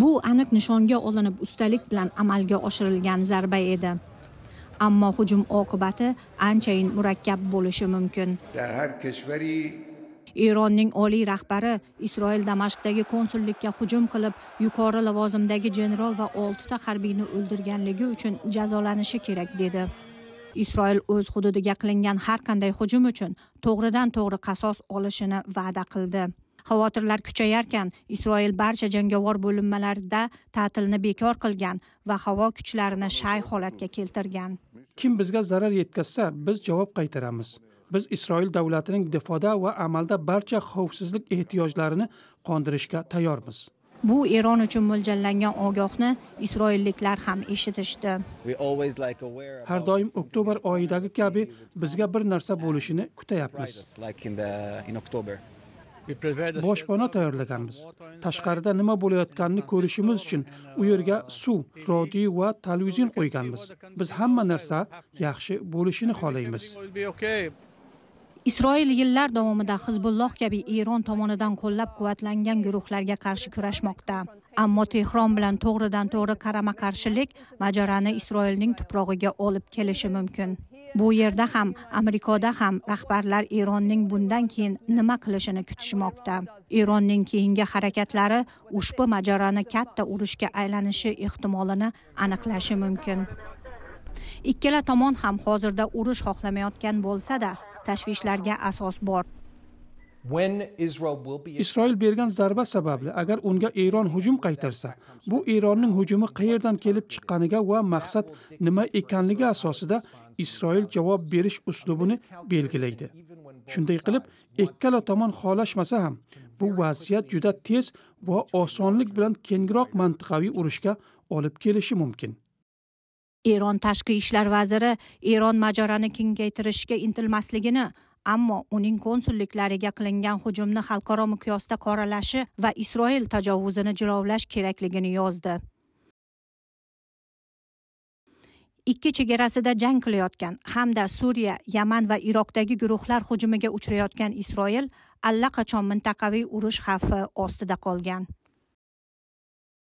bu aniq nishonga olinib ustalik bilan amalga oshirilgan zarba edi ammo hujum oqibati anchayin murakkab bo'lishi mumkin eronning oliy rahbari isroil damashqdagi konsullikka hujum qilib yuqori lavozimdagi general va oltita harbiyni o'ldirganligi uchun jazolanishi kerak dedi isroil o'z hududiga qilingan har qanday hujum uchun to'g'ridan to'g'ri qasos olishini va'da qildi xavotirlar kuchayarkan isroil barcha jangovar bo'linmalarda ta'tilni bekor qilgan va havo kuchlarini shay holatga keltirgan kim bizga zarar yetkazsa biz javob qaytaramiz biz isroil davlatining difoda va amalda barcha xavfsizlik ehtiyojlarini qondirishga tayyormiz bu eron uchun mo'ljallangan ogohni isroilliklar ham eshitishdi har doim oktyabr oyidagi kabi bizga bir narsa bo'lishini kutyapmiz boshpana tayyorlaganmiz tashqarida nima bo'layotganini ko'rishimiz uchun u yerga suv radio va televizion qo'yganmiz biz hamma narsa yaxshi bo'lishini xohlaymiz isroil yillar davomida hizbulloh kabi eron tomonidan qo'llab quvvatlangan guruhlarga qarshi kurashmoqda ammo tehron bilan to'g'ridan to'g'ri qarama qarshilik mojaroni isroilning tuprog'iga olib kelishi mumkin bu yerda ham amerikada ham rahbarlar eronning bundan keyin nima qilishini kutishmoqda eronning keyingi harakatlari ushbu mojaroni katta urushga aylanishi ehtimolini aniqlashi mumkin ikkala tomon ham hozirda urush xohlamayotgan bo'lsa-da, tashvishlarga asos bor isroil bergan zarba sababli agar unga eron hujum qaytarsa bu eronning hujumi qayerdan kelib chiqqaniga va maqsad nima ekanligi asosida Isroil javob berish uslubini belgilaydi. Shunday qilib, ikkala tomon xohlashmasa ham, bu vaziyat juda tez va osonlik bilan kengroq mintaqaviy urushga olib kelishi mumkin. Eron tashqi ishlar vaziri Eron mojaroni kengaytirishga intilmasligini, ammo uning konsulliklariga qilingan hujumni xalqaro miqyosda qoralashi va Isroil tajovuzini jilovlash kerakligini yozdi. ikki chegarasida jang qilayotgan hamda suriya yaman va iroqdagi guruhlar hujumiga uchrayotgan isroil allaqachon mintaqaviy urush xavfi ostida qolgan